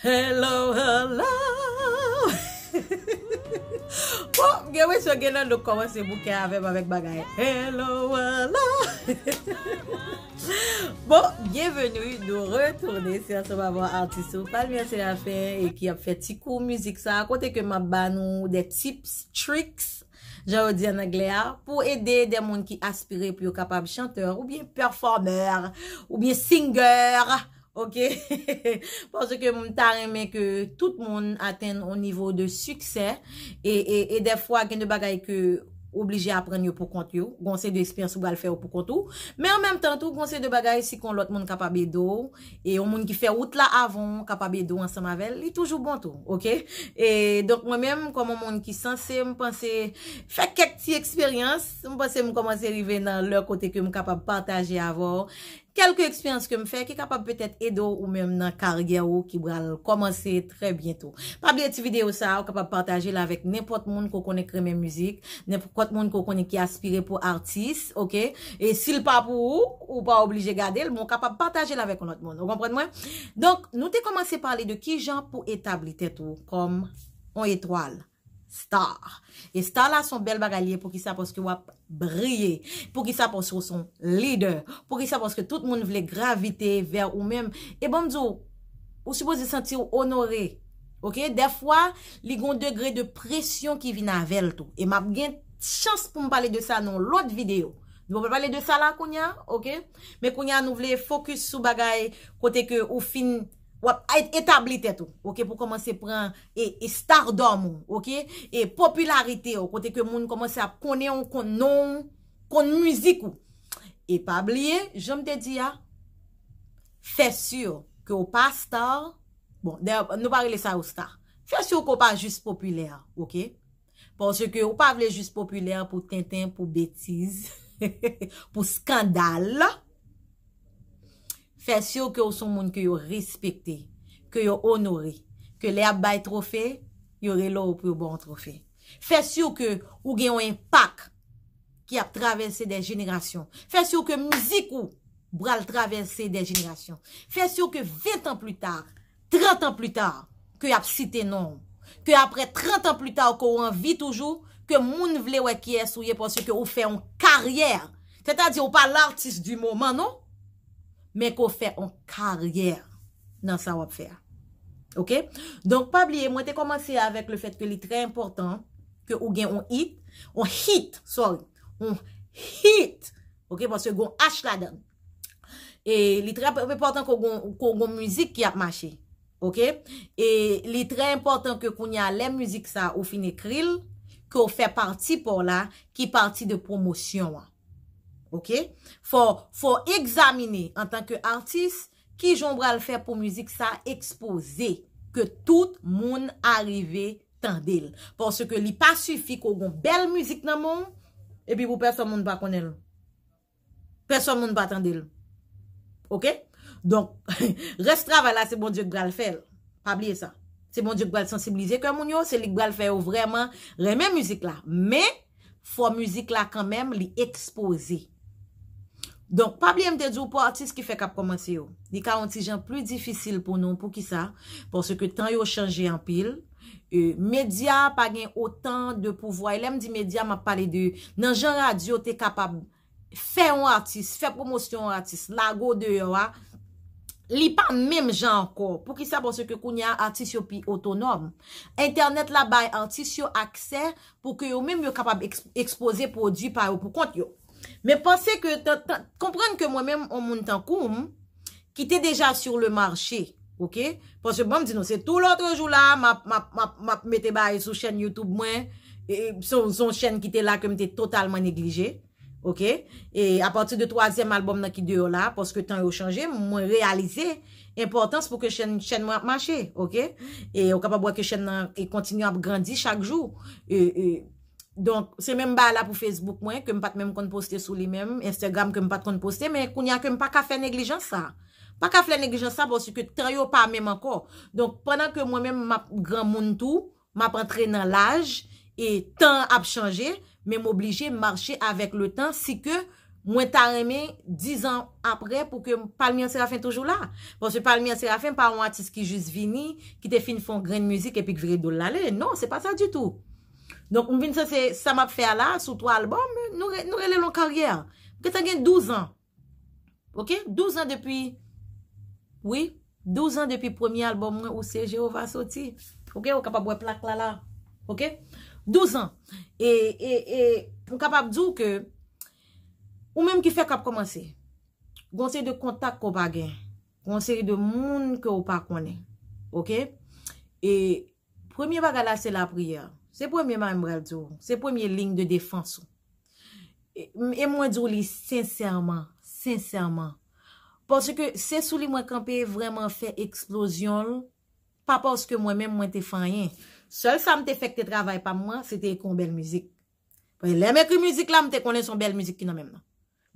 Hello, hello! Bon, genwen sou gennen nou koman se bouke avèm avèk bagay. Hello, hello! Bon, genwen nou nou retourne si la sou maman Antiso. Palmiye se la fè, e ki ap fè ti kou müzik sa. Kote ke mabano de tips, tricks, jow diyan aglè a. Pou ede de moun ki aspirè pou yo kapab chanteur ou bien performer ou bien singer. ok, parce que moun ta reme ke tout moun aten o nivou de suksè, e defwa gen de bagay ke oblije apren yo pou kont yo, gonsen de espir sou bal fè yo pou kont yo, men an menm tan tou gonsen de bagay si kon lout moun kapabè do, e o moun ki fè out la avon, kapabè do an sa mavel, li toujou bon tou, ok, et donk mwen menm kon moun ki sanse mwen panse fè kèk ti eksperyans, mwen panse mwen komanse rive nan lò kote ke mwen kapab partajè avon, kelke eksperyans kem fe, ki kapab petet edo ou mem nan kariga ou ki bral komanse tre bientou. Pabli eti video sa, ou kapab partaje la vek nepot moun kou konen kremen mouzik, nepot moun kou konen ki aspire pou artis, ok? E sil pa pou ou, ou pa oblije gade, ou kapab partaje la vek ou not moun, ou kompren mwen? Donk, nou te komanse pale de ki jan pou etabli tetou, kom? On etoal. Star, e star la son bel bagay liye pou ki sa poske wap brye, pou ki sa poske wap son lider, pou ki sa poske tout moun vle gravite ver ou menm. E bon dzo, ou supos de senti ou onore, ok, defwa li gon degre de presyon ki vi nan vel tou. E map gen chans pou m pale de sa nan lot videyo. Nou wap pale de sa la kounya, ok, me kounya nou vle fokus sou bagay kote ke ou fin... Wap, etabli tè tou, ok, pou komanse pren, e, e stardom ou, ok, e popularite ou, kote ke moun komanse ap kone ou kone nou, kone muzik ou. E pabliye, jom te di ya, fè syou ki ou pa star, bon, nou parile sa ou star, fè syou ki ou pa jist populère, ok, porsè ki ou pa vle jist populère pou tintin, pou betiz, pou skandal, la. Fè syou kè ou son moun kè yo rispektè, kè yo onore, kè le ap bay trofè, yo re lo ou pè yo bon trofè. Fè syou kè ou gen yon impak ki ap travesse de jenera syon. Fè syou kè mouzik ou bral travesse de jenera syon. Fè syou kè 20 an plus tar, 30 an plus tar, kè ap site non. Kè apre 30 an plus tar kè ou an vi toujou, kè moun vle wè kè souye pò syou kè ou fè yon karyèr. Fè ta di ou pa l'artiste du mouman nou. men kon fè an karyèr nan sa wap fè a. Ok? Donk, pabliye, mwen te komansi avèk le fèt ke li tre important ke ou gen an hit, an hit, sorry, an hit, ok? Pansè yon ash la den. E li tre important kon yon müzik ki ap mache, ok? E li tre important ke kon yon lem müzik sa ou fin ekril kon fè parti pou la ki parti de promosyon an. Fò examine en tanke artist Ki joun bral fè pou müzik sa Expose Ke tout moun arrive Tandil Pòsè ke li pas suffi kou goun bel müzik nan moun E pi pou person moun ba konel Person moun ba tandil Ok Donk restra vala se bon dik bral fè Pablie sa Se bon dik bral sensibilize kwen moun yo Se lik bral fè ou vreman remè müzik la Me fò müzik la Kanmèm li expose Donk, pablèm te djou pou artist ki fè kap komanse yo. Ni ka an ti jen pli difisil pou nou, pou ki sa. Pon se ke tan yo chanje an pil. Euh, Medya pa gen otan de pouvoy. Lem di media ma pale de, nan jen radio te kapab fè an artist, fè promosyon an artist. La go de yo a, ah. li pa mèm jen an kor. Pou ki sa, pon se ke koun ya artist yo pi otonom. Internet la bay, artist yo akse pou ke yo mèm yo kapab ekspose pou di pa yo pou kont yo. Mè panse ke, komprende ke mwen mèm o moun tankoum, ki te deja sur le marchè, ok? Panse bon, di nou, se tout l'otre jou la, mè te baye sou chèn YouTube mwen, son chèn ki te la ke mè te totalman neglijè, ok? E a pati de toazèm alboum nan ki de yo la, panse ke tan yo chanje, mwen realize importans pou ke chèn mwen apmarchè, ok? E o kapabwa ke chèn nan, e kontinu ap grandi chak jou, ok? Donk, se menm ba la pou Facebook mwen, kem pat menm kon poste sou li menm, Instagram kem pat kon poste, men koun ya kem pa ka fè neglijan sa. Pa ka fè neglijan sa, bon se ke taryo pa menm ankor. Donk, penan ke mwen menm ma gran moun tou, ma patre nan l'aj, e tan ap chanje, menm oblije marche avek le tan, si ke mwen ta reme 10 an apre, pou kem palmi an serafen toujou la. Bon se palmi an serafen, pa mwen atis ki juz vini, ki te fin fon gren mouzik, epi k viri do l'ale, non, se pa sa du tou. Donk m vin sa se sa map fe ala, sou to albom, nou re le lon karyer. M ke tan gen 12 an. Ok, 12 an depi, oui, 12 an depi premi albom mwen ou se Jehova Soti. Ok, ou kapap wè plak lala. Ok, 12 an. E, e, e, m kapap djou ke, ou menm ki fe kap komanse. Gonseri de kontak ko bagen. Gonseri de moun ke ou pa konen. Ok, e, premi bagala se la priya. Se pou mye man mbrel djou, se pou mye linj de defans ou. E, e mwen djou li sincèrman, sincèrman. Pòsè ke se sou li mwen kampe vwèman fè eksplosyon lò, pa pòs ke mwen mèm mwen te fanyen. Sòl sa mte fèk te travay pa mwen, se te kon bel müzik. Le mèkri müzik la mte konè son bel müzik ki nan mèm nan.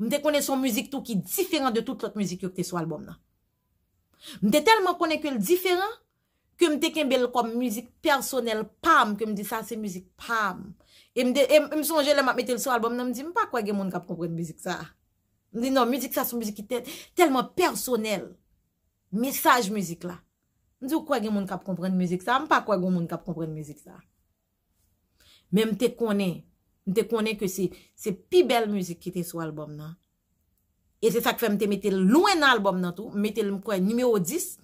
Mte konè son müzik tou ki diferan de tout lot müzik yo kte sou albom nan. Mte telman konè kwen l'diferan, kem non, te kem bel kom müzik personel, pam, kem di sa se müzik, pam. E m de, e m sonje lem ap metel sou albom nan, m di, m pa kwa gen moun kap kompren müzik sa. M di, nan, m mizik sa sou mizik ki tel, telman personel, mesaj mizik la. M di, m kwa gen moun kap kompren mizik sa, m pa kwa gen moun kap kompren mizik sa. Me m te konen, m te konen ke se, se pi bel mizik ki te sou albom nan. E se sa kwe m te metel lwen albom nan tou, metel m kwen nimeyo disk,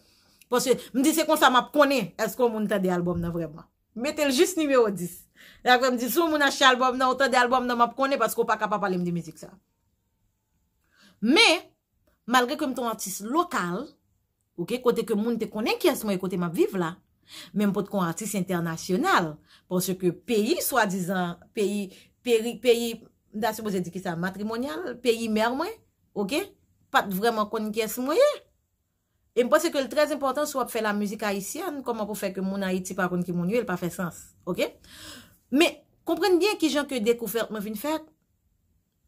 M di se kon sa map kone, esko moun ta non, non, non, de albom nan vreman. Mete l jist nime odis. Da kwa m di sou moun ashe albom nan, ou ta de albom nan map kone, pasko pa kapap pale m di mizik sa. Me, malre kon m ton artiste lokal, kote ke moun te kone kyes mwen, kote map vive la, menm pot kon artiste internasyonal, pasko ke peyi, soa dizan, peyi, peyi, peyi, da se boze di ki sa matrimonyal, peyi mer mwen, pat vreman kon kyes mwen, E m posè ke l trez important sou ap fè la müzik haisyen, koman pou fè ke moun Haiti pa kon ki moun yon, el pa fè sens. Mè, komprenn bien ki jan ke dekoufer mwen vin fèk,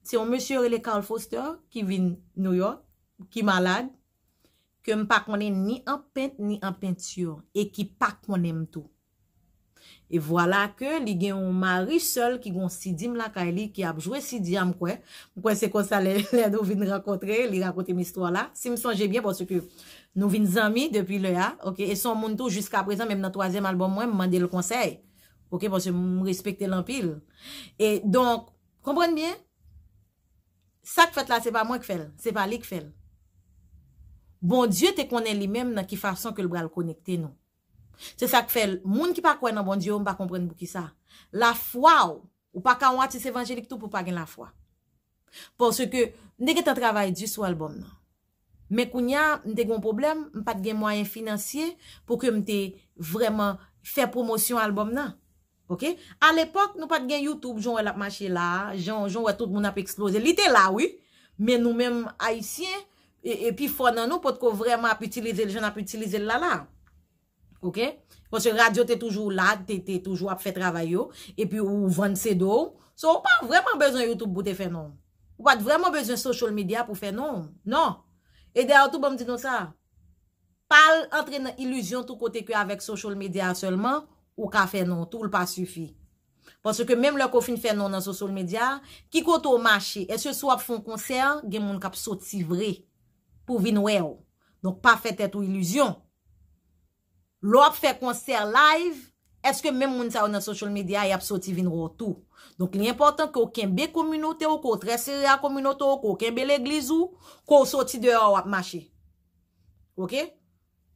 se yon mèsyore le Karl Foster ki vin New York, ki malad, ke m pa konen ni an pent ni an pentsyon, e ki pa konen m tou. E vwala ke li gen yon mari sol ki gon si dim la ka li ki ap jwe si diam kwen. Mwen kwen se kon sa le nou vin rakotre, li rakote mi sto la. Si m sonje bie pwosè ke nou vin zami depi le a. Ok, e son moun tou jiska prezant mwen nan toazem albom mwen m mande l konsey. Ok, pwosè m m respekte l anpil. E donk, kompwen bie? Sa k fèt la se pa mwen k fèl, se pa li k fèl. Bon diyo te konen li mèm nan ki fason ke l bral konekte nou. Se sa k fèl, moun ki pa kwen nan bon diyo, m pa kompren bou ki sa. La fwa ou, ou pa ka wati sevanjelik tou pou pa gen la fwa. Ponsè ke, ne gen te travay di sou albom nan. Mè koun ya, m te gen moun problem, m pat gen mwayen finansye pou ke m te vreman fè promosyon albom nan. Ok? A l'epok, nou pat gen Youtube, joun wè la machè la, joun wè tout moun ap eksplose. Li te la wè, mè nou mèm haisyen, epi e fon nan nou pot ko vreman ap utilize l joun ap utilize l la la. Ok? Ponsen radyo te toujou la, te toujou ap fè travay yo, epi ou vwant se do, so ou pa vreman bezon YouTube pou te fè non. Ou pa te vreman bezon social media pou fè non. Non! E dera tout bon mdino sa. Pal entre nan iluzyon tou kote kwe avèk social media selman, ou ka fè non, tout l pa sufi. Ponsen ke mèm lò kofin fè non nan social media, ki kote ou mâche, e se sou ap fon konser, gen moun kap sot si vre pou vin wè yo. Non pa fè te tou iluzyon. Lo ap fè konser live, eske mèm moun sa ou nan social media, yap soti vin rotou. Donk li important ki ou ken be kominote ou, ki ou trese re a kominote ou, ki ou ken be l'egliz ou, ki ou soti de ou ap mache. Ok?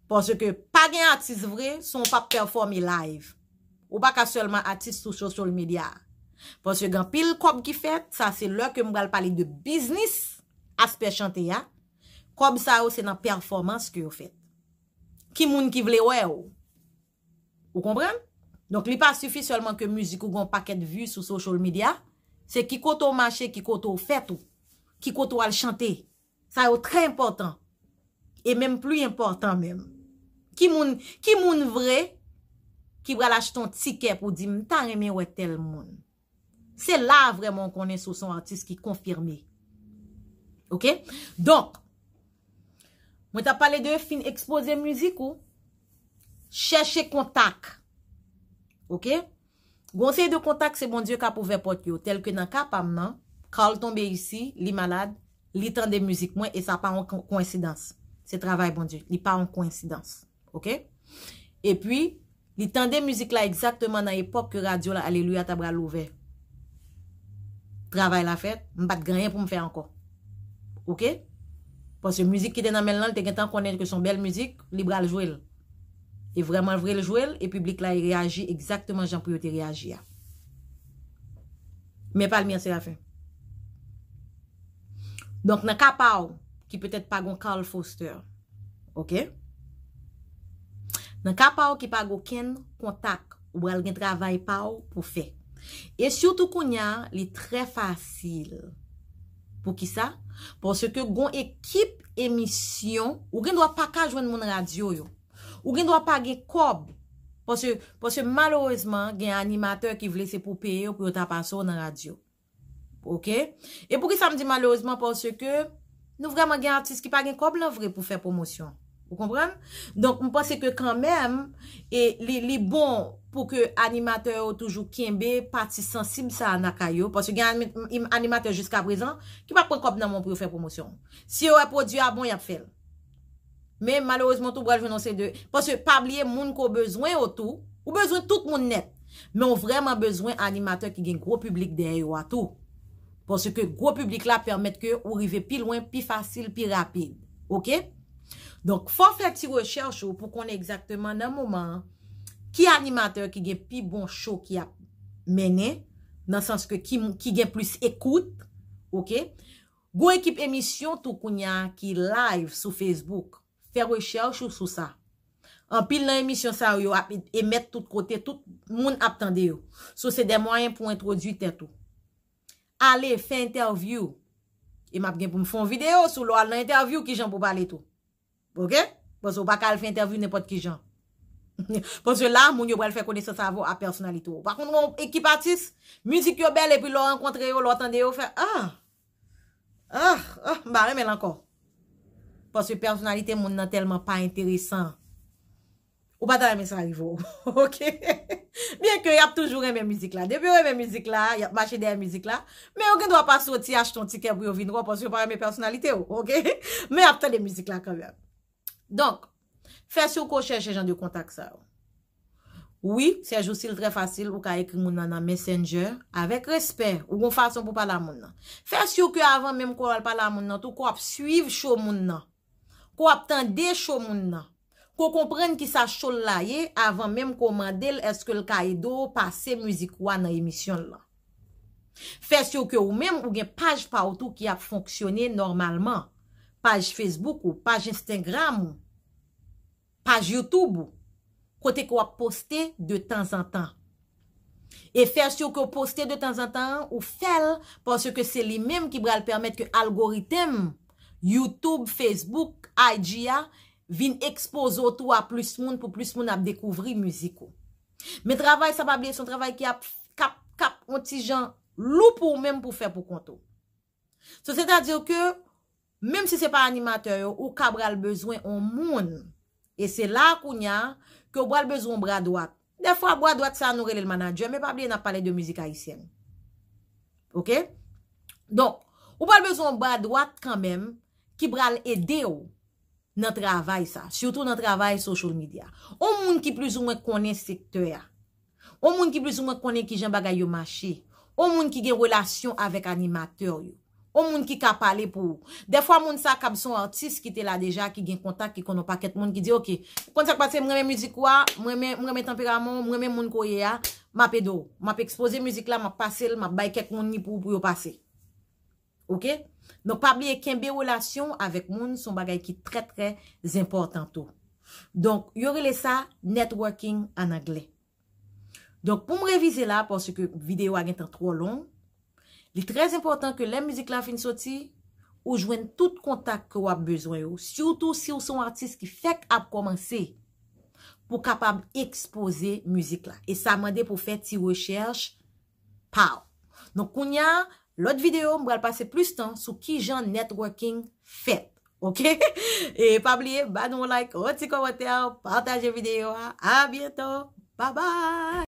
Ponso ke pa gen artist vre, son pa performe live. Ou pa ka selman artist sou social media. Ponso gen pil kob ki fèt, sa se lò ke mwen al pali de business, aspe chante ya, kob sa ou se nan performans ki ou fèt. Ki moun ki vle wè ou. Ou kompreme? Donk li pa sufi solman ke mouzik ou goun paket vu sou social media. Se ki koto manche, ki koto fèt ou. Ki koto al chante. Sa ou tre important. E menm plu important menm. Ki moun vre. Ki vre al acheton tike pou di mta reme ou etel moun. Se la vreman konen sou son artist ki konfirme. Ok? Donk. Mwen ta pale de fin expose mouzik ou? Cheche kontak. Ok? Gonsey de kontak se bon diyo kap ouve pot yo. Tel ke nan kap amman, kal tombe isi, li malad, li tan de mouzik mwen, e sa pa an konkonsidans. Se travay bon diyo, li pa an konkonsidans. Ok? E pi, li tan de mouzik la exaktman nan epok ke radio la aleluya tabra louve. Travay la fet, mbat greyen pou mfe anko. Ok? Ok? Kwa se müzik ki den nan men lan, te gen tan konen ke son bel müzik, li bral jwel. E vreman vrel jwel, e publik la e reagi, ekzaktman jan pou yo te reagi ya. Me pal mi an se la fe. Donk nan ka pa ou, ki petet pa gon Karl Foster, ok? Nan ka pa ou ki pa go ken kontak, ou bral gen travay pa ou pou fe. E sotou kon ya, li tre fasil. Pou ki sa? Pon se ke gon ekip emisyon, ou gen dwa pa ka jwen moun radyo yo, ou gen dwa pa gen kob, pon se malouzman gen animateur ki vle se pou pe yo pou yota panso nan radyo, ok? E pou ki sa m di malouzman pon se ke nou vreman gen artist ki pa gen kob la vre pou fe promosyon. Ou kompren? Donk mwen pense ke kanmen, li bon pou ke animatèr ou toujou kienbe, pati sensib sa anakay yo, pou se gen animatèr jusqu'a prezant, ki pa kon kop nan moun pou yo fè promosyon. Si yo ap produ a bon, yap fèl. Men malouzman tou bral venonsen de, pou se pablie moun ko bezwen ou tou, ou bezwen tout moun net, men ou vreman bezwen animatèr ki gen gro publik den yo atou. Pou se ke gro publik la permèt ke ou rive pi loin, pi fasil, pi rapide. Ok? Ok? Donk, fò fèk ti wè chèl chou pou konè egzaktèman nan mouman, ki animatèr ki gen pi bon chou ki ap menè, nan sans ki gen plus ekout, ok? Gou ekip emisyon tou kounyan ki live sou Facebook, fèk wè chèl chou sou sa. An pil nan emisyon sa yo ap et met tout kote, tout moun ap tendè yo. Sou se den mwayen pou introduitè tou. Ale, fè intervjou. E map gen pou m fòm videyo sou lò al nan intervjou ki jan pou balè tou. Ok? Pwese ou bakal fè interviw nèpot ki jan. Pwese ou la, moun yo brel fè kone se savo a personalite ou. Par kond moun ekipatis, müzik yo bel epi lò an kontre yo, lò atande yo fè. Ah! Ah! Ah! Mba remen lanko. Pwese ou personalite moun nan telman pa interesan. Ou batal remen sa rivo. Ok? Bien ke yap toujou remen müzik la. Debe yo remen müzik la, yap machede remen müzik la. Men yon gen dwa pa sou ti ach ton ti kebri yo vinro pwese ou pare remen personalite ou. Ok? Men yap toujou remen müzik la kanven. Donk, fè syo ko chèche jan de kontak sa ou. Ouwi, se jousil trè fasil ou ka ekri moun nan nan messenger, avèk respè, ou kon fason pou pala moun nan. Fè syo ke avan mèm kon wèl pala moun nan tou, ko ap suiv chou moun nan, ko ap tende chou moun nan, ko komprenn ki sa chou l la ye, avan mèm kon mandel eske l kaido pase müzik wè nan emisyon la. Fè syo ke ou mèm ou gen page paoutou ki ap fonksyonè normalman, page Facebook ou, page Instagram ou, Paj Youtube, kote kwa poste de tan zan tan. E fers yo kwa poste de tan zan tan ou fel, pors yo ke se li mem ki bral permet ke algoritem, Youtube, Facebook, IGA, vin expose o tou a plus moun pou plus moun ap dekouvri muziko. Me travay sa pa blye son travay ki ap kap kap onti jan loup ou mem pou fe pou konto. So se ta dir ke, mem se se pa animatè ou ka bral bezwen ou moun, E se la kounya ki ou bal bezon bradouat. De fwa bradouat sa nou relelmanan djè, me pabliye nan pale de müzik haisyen. Ok? Don, ou bal bezon bradouat kanmèm ki bral edè ou nan travay sa. Siyoutou nan travay social media. Ou moun ki plizou mwen konen sektoya. Ou moun ki plizou mwen konen ki jen bagay yo mâchi. Ou moun ki gen relasyon avèk animatèryo. Ou moun ki ka pale pou. Defwa moun sa kab son artist ki te la deja, ki gen kontak, ki konon pa ket moun, ki di ok, kontak pase mwen reme mouzik waa, mwen reme temperament, mwen reme moun koye ya, ma pe do. Ma pe expose mouzik la, ma pase, ma bay ket moun ni pou pou yo pase. Ok? Non pa biye kenbe ou lasyon avek moun, son bagay ki tre tre zimportantou. Donk, yo rele sa networking an agle. Donk, pou mre vize la, porsi ke videyo agen tan tro lon, li trez important ke lè müzik la fin soti, ou jwen tout kontak ke wap bezwen yo, soutou si ou son artist ki fek ap komanse, pou kapab ekspose müzik la. E sa mande pou fet ti recherch, pao. Nonk koun ya, lot videyo mbo al pase plus tan, sou ki jan networking fet. Ok? E pa bliye, ban nou like, oti komante, partaje videyo, a bieto. Pa bay!